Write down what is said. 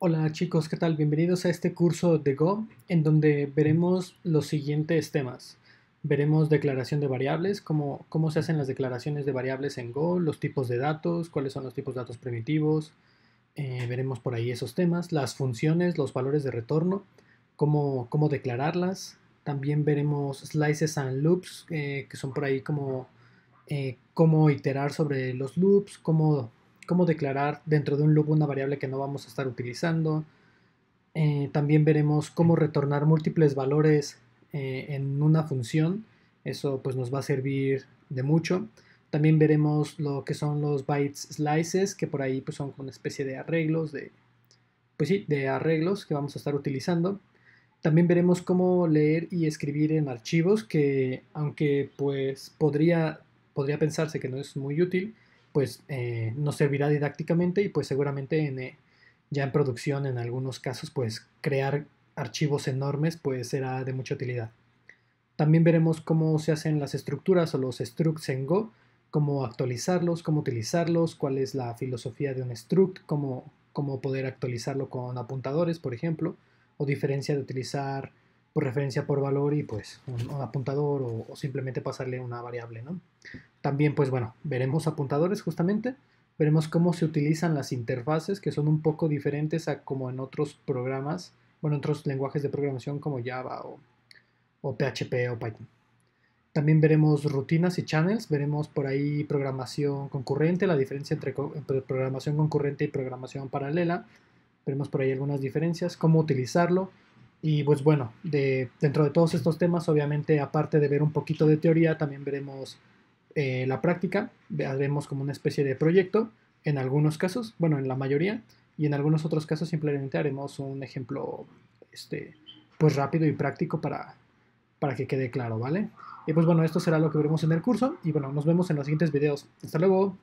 Hola chicos, ¿qué tal? Bienvenidos a este curso de Go en donde veremos los siguientes temas. Veremos declaración de variables, cómo, cómo se hacen las declaraciones de variables en Go, los tipos de datos, cuáles son los tipos de datos primitivos, eh, veremos por ahí esos temas, las funciones, los valores de retorno, cómo, cómo declararlas. También veremos slices and loops, eh, que son por ahí como eh, cómo iterar sobre los loops, cómo cómo declarar dentro de un loop una variable que no vamos a estar utilizando. Eh, también veremos cómo retornar múltiples valores eh, en una función. Eso pues nos va a servir de mucho. También veremos lo que son los bytes slices, que por ahí pues, son una especie de arreglos, de, pues sí, de arreglos que vamos a estar utilizando. También veremos cómo leer y escribir en archivos, que aunque pues podría, podría pensarse que no es muy útil, pues eh, nos servirá didácticamente y pues seguramente eh, ya en producción en algunos casos pues crear archivos enormes pues será de mucha utilidad. También veremos cómo se hacen las estructuras o los structs en Go, cómo actualizarlos, cómo utilizarlos, cuál es la filosofía de un struct, cómo poder actualizarlo con apuntadores, por ejemplo, o diferencia de utilizar referencia por valor y pues un, apuntador o, simplemente pasarle una variable, También pues bueno, veremos apuntadores justamente, veremos cómo se utilizan las interfaces que son un poco diferentes a como en otros programas, bueno, en otros lenguajes de programación como Java o, PHP o Python. También veremos rutinas y channels, veremos por ahí programación concurrente, la diferencia entre programación concurrente y programación paralela, veremos por ahí algunas diferencias, cómo utilizarlo, y pues bueno, dentro de todos estos temas, obviamente, aparte de ver un poquito de teoría, también veremos eh, la práctica, veremos como una especie de proyecto, en algunos casos, bueno, en la mayoría, y en algunos otros casos simplemente haremos un ejemplo, este, pues rápido y práctico para, para que quede claro, ¿vale? Y pues bueno, esto será lo que veremos en el curso, y bueno, nos vemos en los siguientes videos. Hasta luego.